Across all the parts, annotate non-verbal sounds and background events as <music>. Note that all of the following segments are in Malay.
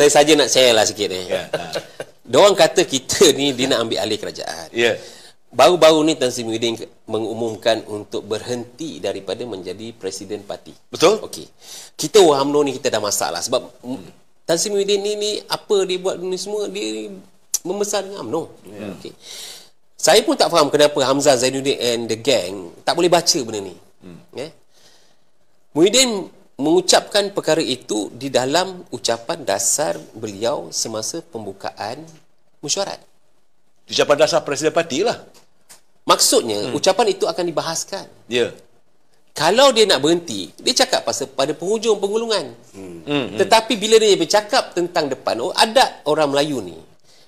saya saja nak share lah sikit ni. Eh. Ya. Yeah. <laughs> kata kita ni dia nak ambil alih kerajaan. Ya. Yeah. Baru-baru ni Tan Sri Muhyiddin mengumumkan untuk berhenti daripada menjadi presiden parti. Betul? Okey. Kita orang UMNO ni kita dah masalah sebab hmm. Tan Sri Muhyiddin ni, ni apa dia buat ni semua dia membesar dengan UMNO. Yeah. Okey. Saya pun tak faham kenapa Hamzah Zainuddin and the gang tak boleh baca benda ni. Hmm. Yeah. Muhyiddin mengucapkan perkara itu di dalam ucapan dasar beliau semasa pembukaan mesyuarat. Ucapan dasar Presiden Parti lah. Maksudnya, hmm. ucapan itu akan dibahaskan. Ya. Yeah. Kalau dia nak berhenti, dia cakap pasal pada penghujung pengulungan. Hmm. hmm. Hmm. Tetapi bila dia bercakap tentang depan, oh, ada orang Melayu ni,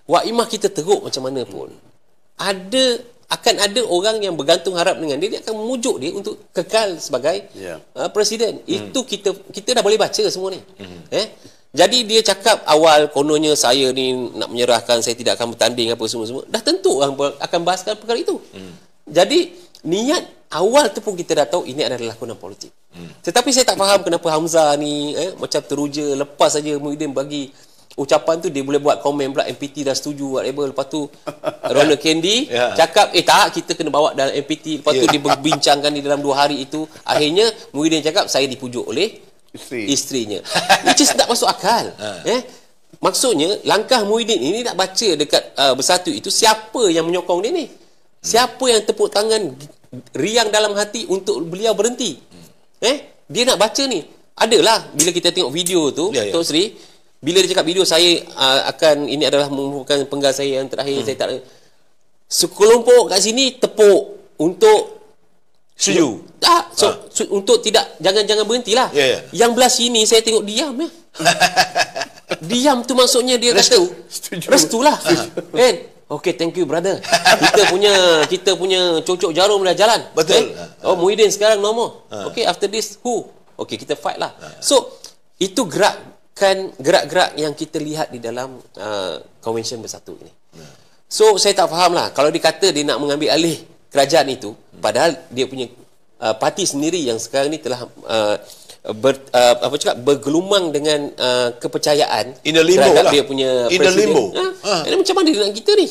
wa'imah kita teruk macam mana pun. Hmm. Ada akan ada orang yang bergantung harap dengan dia dia akan memujuk dia untuk kekal sebagai yeah. uh, presiden mm. itu kita kita dah boleh baca semua ni mm. eh jadi dia cakap awal kononnya saya ni nak menyerahkan saya tidak akan bertanding apa semua semua dah tentu orang akan bahaskan perkara itu mm. jadi niat awal tu pun kita dah tahu ini adalah lakonan politik mm. tetapi saya tak faham kenapa Hamzah ni eh, macam teruja lepas saja Muhyiddin bagi ucapan tu dia boleh buat komen pula MPT dah setuju whatever lepas tu Ronald Candy <laughs> yeah. cakap eh tak kita kena bawa dalam MPT lepas yeah. tu ya. dia berbincangkan di dalam dua hari itu akhirnya Muhyiddin cakap saya dipujuk oleh Isteri. isterinya which is tak masuk akal uh. <laughs> eh maksudnya langkah Muhyiddin ini tak baca dekat uh, bersatu itu siapa yang menyokong dia ni hmm. siapa yang tepuk tangan riang dalam hati untuk beliau berhenti hmm. eh dia nak baca ni adalah bila kita tengok video tu yeah, ya. Tok Sri bila dia cakap video saya uh, akan ini adalah merupakan penggal saya yang terakhir hmm. saya tak sekelompok kat sini tepuk untuk setuju tak so, ah. so untuk tidak jangan-jangan berhentilah yeah, yeah. yang belah sini saya tengok diam ya <laughs> diam tu maksudnya dia restu. kata restulah ah. kan uh-huh. Okay, thank you brother. Kita punya kita punya cocok jarum dah jalan. Betul. Okay? Ah. Oh, Muhyiddin sekarang nomor. Ah. Okay, after this, who? Okay, kita fight lah. So, itu gerak menyebabkan gerak-gerak yang kita lihat di dalam konvensyen uh, bersatu ini. So saya tak faham lah kalau dikata dia nak mengambil alih kerajaan itu padahal dia punya uh, parti sendiri yang sekarang ni telah uh, ber, uh, apa cakap bergelumang dengan uh, kepercayaan in a limbo lah. dia punya in presiden. A limbo. Ha? Ha. Ini macam mana dengan kita ni?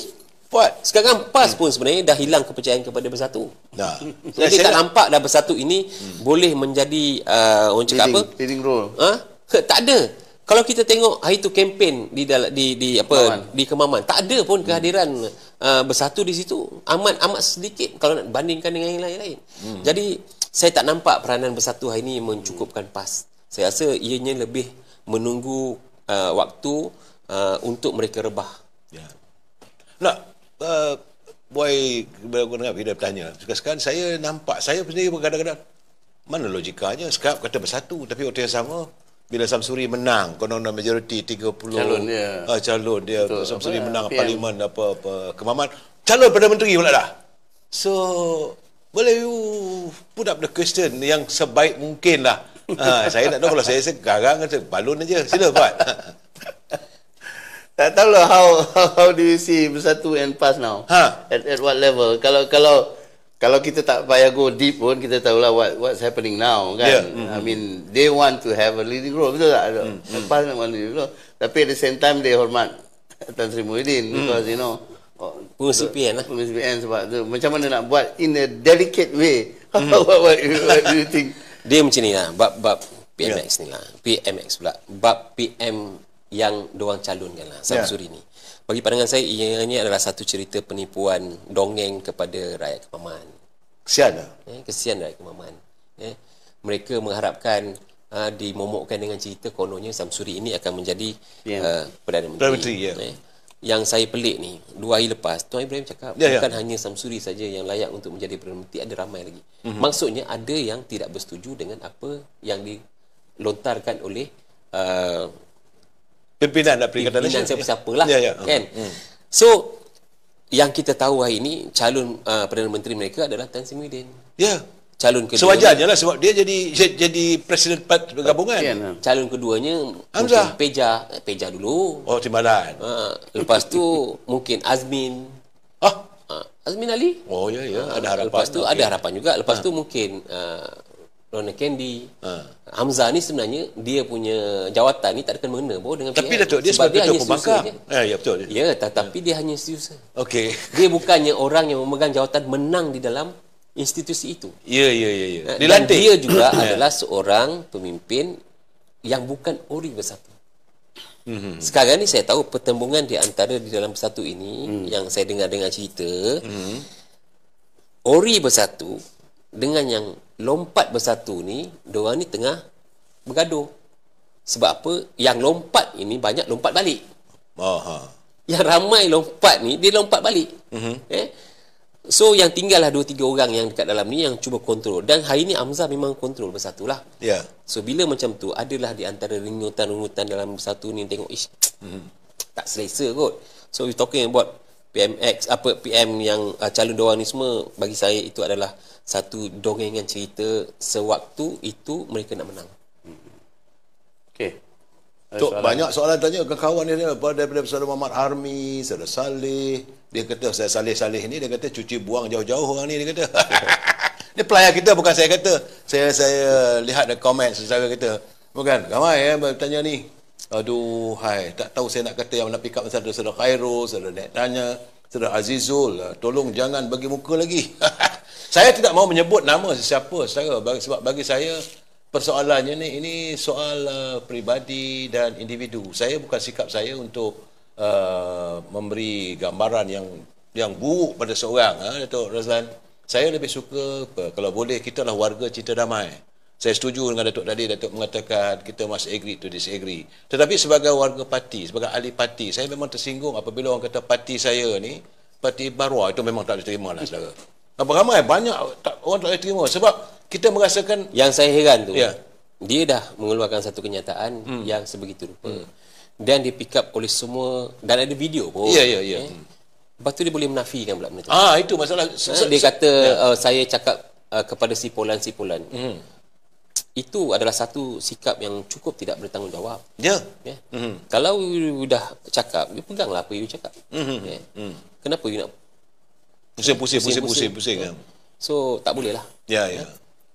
Buat. Sekarang PAS hmm. pun sebenarnya dah hilang kepercayaan kepada Bersatu. Nah. So, jadi tak nak... nampak dah Bersatu ini hmm. boleh menjadi uh, orang cakap leading, apa? Leading role. Ha? <laughs> Tak ada kalau kita tengok hari tu kempen di di di, di apa Kemaman. di Kemaman tak ada pun kehadiran hmm. uh, bersatu di situ amat amat sedikit kalau nak bandingkan dengan yang lain-lain. Hmm. Jadi saya tak nampak peranan bersatu hari ini mencukupkan pas. Saya rasa ianya lebih menunggu uh, waktu uh, untuk mereka rebah. Ya. Nak lah, uh, boy berguna dengan dia bertanya. Sekarang saya nampak saya sendiri kadang-kadang mana logikanya sekap kata bersatu tapi waktu yang sama bila Samsuri menang konon majoriti 30 calon dia ah, calon dia Betul. Samsuri apa, menang PM. parlimen apa apa kemaman calon perdana menteri pula dah so boleh you put up the question yang sebaik mungkin lah ha, <laughs> saya nak tahu kalau saya sekarang kata balon aja sila buat <laughs> tak tahu lah how, how do you see bersatu and pass now ha. at at what level kalau kalau kalau kita tak payah go deep pun kita tahu lah what what's happening now kan yeah. mm -hmm. i mm-hmm. mean they want to have a leading role betul tak apa mm-hmm. nak mana you know tapi at the same time they hormat Tan Sri Muhyiddin mm. because you know oh, Pengurusi PN lah Pengurusi sebab tu Macam mana nak buat In a delicate way <laughs> mm. what, what, what, do you think Dia macam ni lah Bab, bab PMX yeah. ni lah PMX pula Bab PM Yang doang diorang calonkan lah Samsuri yeah. ni Bagi pandangan saya Ia ini adalah satu cerita penipuan Dongeng kepada rakyat Kepaman Kesian lah. Eh, kesian lah kemaman. Eh, mereka mengharapkan ha, dimomokkan dengan cerita kononnya Samsuri ini akan menjadi uh, Perdana Menteri. Perdana Menteri, Yeah. Eh, yang saya pelik ni, dua hari lepas, Tuan Ibrahim cakap, yeah, ya. bukan yeah. hanya Samsuri saja yang layak untuk menjadi Perdana Menteri, ada ramai lagi. Mm-hmm. Maksudnya, ada yang tidak bersetuju dengan apa yang dilontarkan oleh uh, pimpinan, lah, pimpinan siapa-siapa lah. Yeah, yeah. Kan? Mm. So, yang kita tahu hari ini calon uh, perdana menteri mereka adalah Tan Sri Muhyiddin. Ya. Yeah. Calon kedua. Sewajarnya lah sebab dia jadi jadi presiden part gabungan. Yeah. Calon keduanya Hamzah. mungkin Peja, eh, Peja dulu. Oh, Timbalan. Uh, lepas tu mungkin Azmin. Ah. Uh, Azmin Ali. Oh, ya yeah, ya, yeah. uh, ada harapan. Lepas tu okay. Lah. ada harapan juga. Lepas uh. tu mungkin uh, Ronald Kennedy ha. Hamzah ni sebenarnya dia punya jawatan ni tak ada kena mengena pun dengan tapi Datuk dia sebab, dia ketua pembangkang. Eh, ya betul. Ya, tetapi ya. dia hanya setiausaha. Okey. Dia bukannya orang yang memegang jawatan menang di dalam institusi itu. Ya, ya, ya. ya. Ha, dan dia juga <coughs> ya. adalah seorang pemimpin yang bukan ori bersatu. Mhm. Sekarang ni saya tahu pertembungan di antara di dalam bersatu ini mm. yang saya dengar dengan cerita. hmm Ori bersatu dengan yang lompat bersatu ni diorang ni tengah bergaduh sebab apa yang lompat ini banyak lompat balik Aha. yang ramai lompat ni dia lompat balik uh-huh. eh? so yang tinggal lah 2-3 orang yang dekat dalam ni yang cuba kontrol dan hari ni Amzah memang kontrol bersatu lah yeah. so bila macam tu adalah di antara ringutan-ringutan dalam bersatu ni tengok ish uh-huh. tak selesa kot so we talking about PMX apa PM yang uh, calon dia ni semua bagi saya itu adalah satu dongengan cerita sewaktu itu mereka nak menang. Okey. Tok banyak soalan tanya ke kawan dia daripada, daripada Saudara Muhammad Harmi, Saudara Saleh. Dia kata saya Saleh-Saleh ni dia kata cuci buang jauh-jauh orang ni dia kata. <laughs> Ini pelayan kita bukan saya kata. Saya saya lihat the komen saudara kita. Bukan ramai yang eh, bertanya ni. Aduh, hai, tak tahu saya nak kata yang nak pick up saudara saudara Khairul, saudara nak tanya, saudara Azizul, ah, tolong jangan bagi muka lagi. <laughs> saya tidak mahu menyebut nama sesiapa saudara sebab bagi saya persoalannya ni ini soal uh, peribadi dan individu. Saya bukan sikap saya untuk uh, memberi gambaran yang yang buruk pada seorang ha, Datuk Razlan. Saya lebih suka kalau boleh kita lah warga cinta damai. Saya setuju dengan Datuk tadi, Datuk mengatakan kita must agree to disagree. Tetapi sebagai warga parti, sebagai ahli parti, saya memang tersinggung apabila orang kata parti saya ni, parti Barwa, itu memang tak diterima lah saudara. Apa ramai, banyak tak, orang tak diterima. Sebab kita merasakan... Yang saya heran tu, yeah. dia dah mengeluarkan satu kenyataan hmm. yang sebegitu rupa. Hmm. Dan dia pick up oleh semua, dan ada video pun. Ya, ya, ya. Eh? Hmm. Lepas tu dia boleh menafikan pula benda tu. Ah, itu masalah. Eh, dia kata, ya. uh, saya cakap uh, kepada si sipulan-sipulan. Hmm itu adalah satu sikap yang cukup tidak bertanggungjawab. Ya. Yeah. Yeah. Mm-hmm. Kalau you dah cakap, you peganglah apa you cakap. Mm-hmm. Ya. Mhm. Yeah. Mm. Kenapa you nak pusing-pusing pusing-pusing pusing kan? So, tak boleh lah. Ya, yeah, ya. Yeah. Yeah.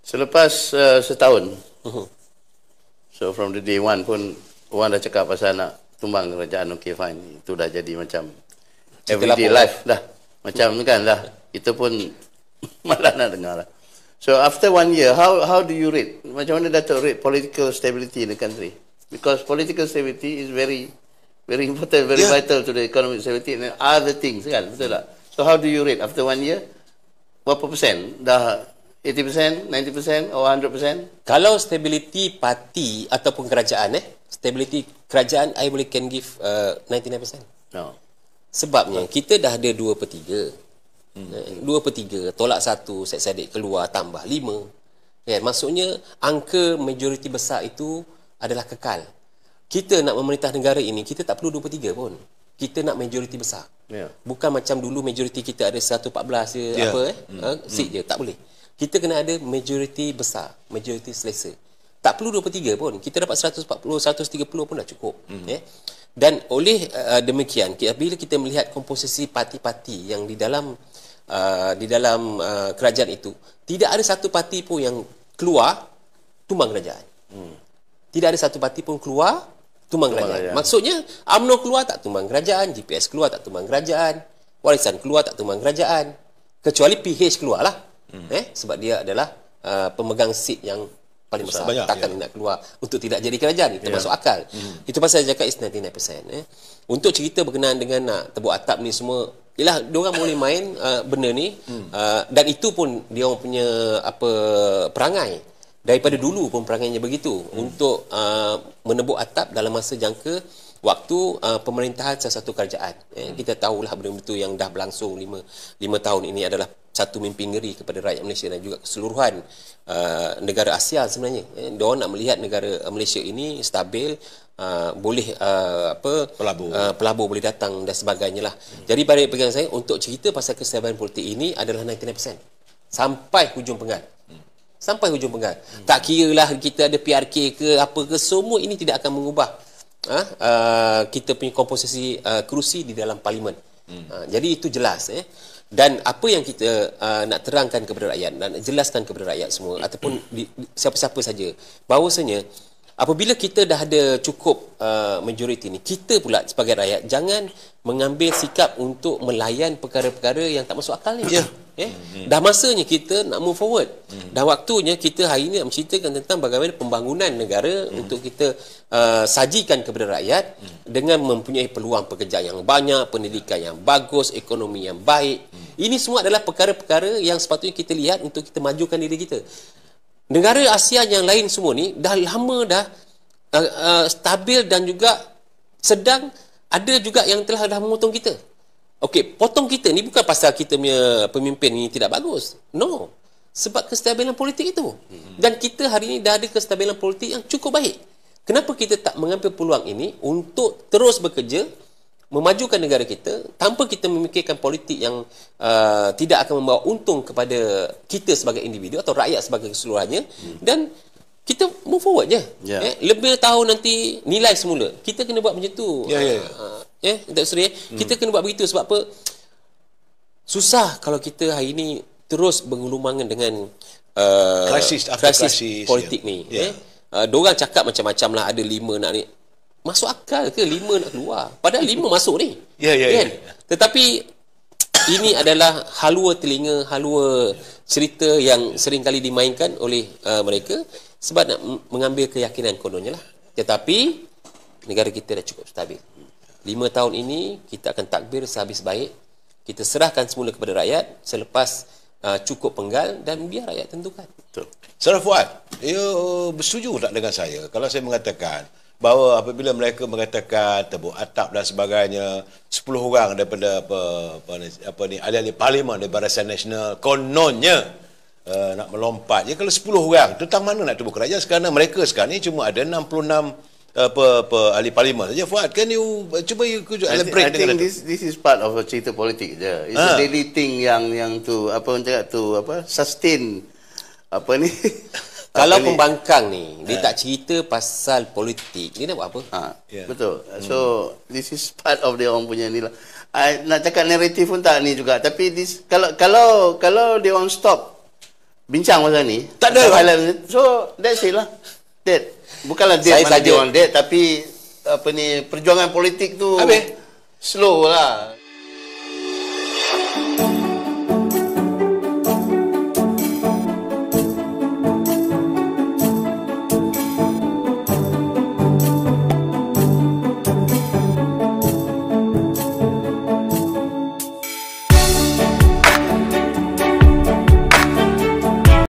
Selepas uh, setahun. Uh-huh. so from the day one pun orang dah cakap pasal nak tumbang kerajaan okay fine. Itu dah jadi macam everyday life dah. Macam kan dah. Kita pun <laughs> malah nak dengar lah. So after one year, how how do you rate? Macam mana Dato' rate political stability in the country? Because political stability is very very <laughs> important, very yeah. vital to the economic stability and other things kan, betul tak? So how do you rate after one year? Berapa persen? Dah 80%, 90% or 100%? Kalau stability parti ataupun kerajaan eh, stability kerajaan, I boleh can give uh, 99%. No. Sebabnya, kita dah ada 2 per 3. Hmm. Eh, dua per tiga tolak satu set sadik keluar tambah lima. kan maksudnya angka majoriti besar itu adalah kekal kita nak memerintah negara ini kita tak perlu dua per tiga pun kita nak majoriti besar yeah. bukan macam dulu majoriti kita ada 114 je yeah. apa eh mm. ha, hmm. seat mm. je tak boleh kita kena ada majoriti besar majoriti selesa tak perlu dua per tiga pun kita dapat 140 130 pun dah cukup mm. yeah dan oleh uh, demikian bila kita melihat komposisi parti-parti yang di dalam uh, di dalam uh, kerajaan itu tidak ada satu parti pun yang keluar tumbang kerajaan hmm. tidak ada satu parti pun keluar tumbang, tumbang kerajaan. kerajaan maksudnya AMNO keluar tak tumbang kerajaan GPS keluar tak tumbang kerajaan warisan keluar tak tumbang kerajaan kecuali PH keluarlah hmm. eh sebab dia adalah uh, pemegang seat yang paling besar, besar. Banyak, takkan ya. nak keluar untuk tidak jadi kerajaan itu ya. masuk akal hmm. itu pasal saya cakap it's 99% eh. untuk cerita berkenaan dengan nak ah, tebuk atap ni semua ialah diorang boleh main uh, benda ni hmm. uh, dan itu pun diorang punya apa perangai daripada dulu pun perangainya begitu hmm. untuk uh, menebuk atap dalam masa jangka waktu uh, pemerintahan salah satu kerajaan eh, hmm. kita tahulah benda-benda tu yang dah berlangsung 5 5 tahun ini adalah satu mimpi ngeri kepada rakyat Malaysia dan juga keseluruhan uh, negara Asia sebenarnya. Eh, nak melihat negara uh, Malaysia ini stabil, uh, boleh uh, apa pelabur. Uh, pelabur boleh datang dan sebagainya lah. Hmm. Jadi pada pegang saya untuk cerita pasal kesetiaan politik ini adalah 99% sampai hujung pengal. Sampai hujung pengal. Hmm. Tak lah kita ada PRK ke apa ke semua ini tidak akan mengubah Ah, uh, kita punya komposisi uh, kerusi di dalam parlimen. Hmm. Uh, jadi itu jelas eh dan apa yang kita uh, nak terangkan kepada rakyat dan jelaskan kepada rakyat semua ataupun di, di, siapa-siapa saja bahawasanya apabila kita dah ada cukup uh, majoriti ni kita pula sebagai rakyat jangan mengambil sikap untuk melayan perkara-perkara yang tak masuk akal ni ya yeah. yeah. mm-hmm. dah masanya kita nak move forward mm-hmm. dah waktunya kita hari ini menceritakan tentang bagaimana pembangunan negara mm-hmm. untuk kita uh, sajikan kepada rakyat mm-hmm. dengan mempunyai peluang pekerjaan yang banyak pendidikan yang bagus ekonomi yang baik mm-hmm. ini semua adalah perkara-perkara yang sepatutnya kita lihat untuk kita majukan diri kita negara Asia yang lain semua ni dah lama dah uh, uh, stabil dan juga sedang ada juga yang telah dah memotong kita. Okey, potong kita ni bukan pasal kita punya pemimpin ni tidak bagus. No. Sebab kestabilan politik itu. Hmm. Dan kita hari ini dah ada kestabilan politik yang cukup baik. Kenapa kita tak mengambil peluang ini untuk terus bekerja memajukan negara kita tanpa kita memikirkan politik yang uh, tidak akan membawa untung kepada kita sebagai individu atau rakyat sebagai keseluruhannya hmm. dan kita move forward je yeah. eh, lebih tahu nanti nilai semula kita kena buat macam tu ya yeah, ya yeah, uh, yeah, hmm. kita kena buat begitu sebab apa susah kalau kita hari ini terus bergelumangan dengan uh, krisis, politik yeah. ni yeah. eh uh, diorang cakap macam-macam lah ada lima nak ni masuk akal ke lima nak keluar padahal lima masuk ni ya ya kan? ya, ya tetapi <tsk> ini adalah halua telinga halua cerita yang sering kali dimainkan oleh uh, mereka sebab nak mengambil keyakinan kononnya lah tetapi negara kita dah cukup stabil lima tahun ini kita akan takbir sehabis baik kita serahkan semula kepada rakyat selepas uh, cukup penggal dan biar rakyat tentukan betul Sarah Fuad you bersetuju tak dengan saya kalau saya mengatakan bahawa apabila mereka mengatakan tabuk atap dan sebagainya 10 orang daripada apa apa ni, apa ni ahli-ahli parlimen di Barisan Nasional kononnya uh, nak melompat ya kalau 10 orang tentang mana nak tubuh kerajaan sekarang mereka sekarang ni cuma ada 66 eh, apa apa ahli parlimen saja Fuad kan? you cuba you could I think, I this, this is part of a cerita politik je it's ha. a ah. daily thing yang yang tu apa orang cakap tu apa sustain apa ni <laughs> kalau ini, pembangkang ni uh, dia ha. tak cerita pasal politik dia nak buat apa uh, ha. yeah. Hmm. betul so hmm. this is part of dia orang punya nilah I, nak cakap naratif pun tak ni juga tapi this kalau kalau kalau dia orang stop bincang pasal ni tak ada pasal, so that's it lah that bukanlah dead mana dia orang dead tapi apa ni perjuangan politik tu Habis. slow lah